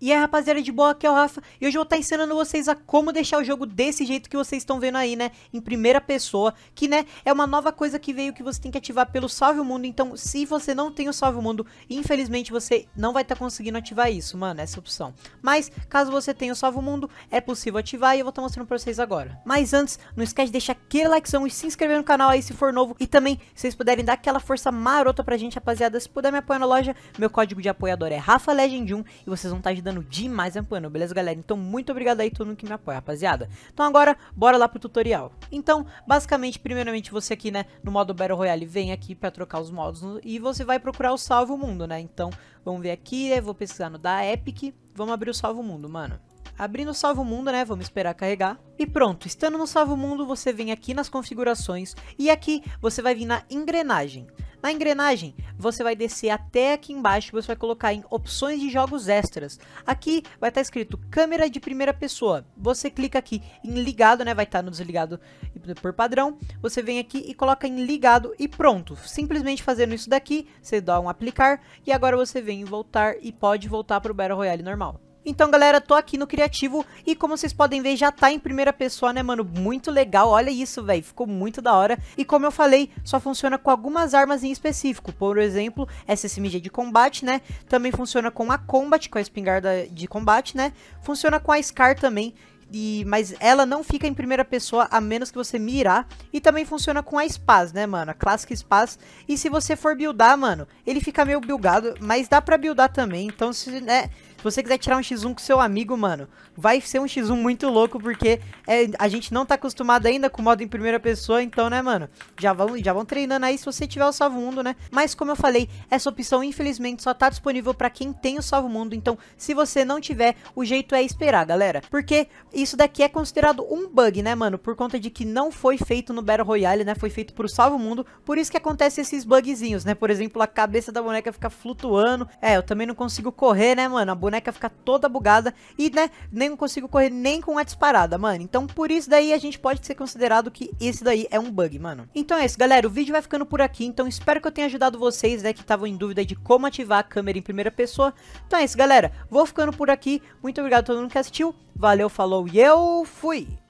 E aí rapaziada de boa, aqui é o Rafa e hoje eu vou estar tá ensinando vocês a como deixar o jogo desse jeito que vocês estão vendo aí, né, em primeira pessoa, que né, é uma nova coisa que veio que você tem que ativar pelo Salve o Mundo, então se você não tem o Salve o Mundo, infelizmente você não vai estar tá conseguindo ativar isso, mano, essa é opção. Mas caso você tenha o Salve o Mundo, é possível ativar e eu vou estar tá mostrando pra vocês agora. Mas antes, não esquece de deixar aquele likezão e se inscrever no canal aí se for novo e também se vocês puderem dar aquela força marota pra gente, rapaziada, se puder me apoiar na loja, meu código de apoiador é RafaLegend1 e vocês vão estar tá ajudando ajudando demais a Ampuano, beleza galera? Então muito obrigado aí todo mundo que me apoia, rapaziada. Então agora, bora lá pro tutorial. Então, basicamente, primeiramente você aqui, né, no modo Battle Royale, vem aqui pra trocar os modos e você vai procurar o Salve o Mundo, né? Então, vamos ver aqui, eu vou pesquisar no da Epic, vamos abrir o Salve o Mundo, mano abrindo o Salvo Mundo, né? Vamos esperar carregar. E pronto, estando no Salvo Mundo, você vem aqui nas configurações e aqui você vai vir na engrenagem. Na engrenagem, você vai descer até aqui embaixo, você vai colocar em opções de jogos extras. Aqui vai estar tá escrito câmera de primeira pessoa. Você clica aqui em ligado, né? Vai estar tá no desligado por padrão. Você vem aqui e coloca em ligado e pronto. Simplesmente fazendo isso daqui, você dá um aplicar e agora você vem em voltar e pode voltar para o Battle Royale normal. Então, galera, tô aqui no criativo e como vocês podem ver, já tá em primeira pessoa, né, mano? Muito legal, olha isso, velho, ficou muito da hora. E como eu falei, só funciona com algumas armas em específico, por exemplo, essa SMG de combate, né? Também funciona com a Combat, com a espingarda de combate, né? Funciona com a Scar também, e, mas ela não fica em primeira pessoa a menos que você mirar. E também funciona com a Spaz, né, mano? A clássica Spaz. E se você for buildar, mano, ele fica meio buildado, mas dá pra buildar também. Então, se, né, se você quiser tirar um X1 com seu amigo, mano, vai ser um X1 muito louco, porque é, a gente não tá acostumado ainda com o modo em primeira pessoa, então, né, mano, já vão, já vão treinando aí se você tiver o salvo mundo, né? Mas como eu falei, essa opção, infelizmente, só tá disponível pra quem tem o salvo mundo, então, se você não tiver, o jeito é esperar, galera. Porque isso daqui é considerado um bug, né, mano, por conta de que não foi feito no Battle Royale, né, foi feito pro salvo mundo, por isso que acontece esses bugzinhos, né, por exemplo, a cabeça da boneca fica flutuando, é, eu também não consigo correr, né, mano, a boneca fica toda bugada e, né, nem consigo correr nem com a disparada, mano. Então, por isso daí, a gente pode ser considerado que esse daí é um bug, mano. Então é isso, galera. O vídeo vai ficando por aqui, então espero que eu tenha ajudado vocês, né, que estavam em dúvida de como ativar a câmera em primeira pessoa. Então é isso, galera. Vou ficando por aqui. Muito obrigado a todo mundo que assistiu. Valeu, falou e eu fui!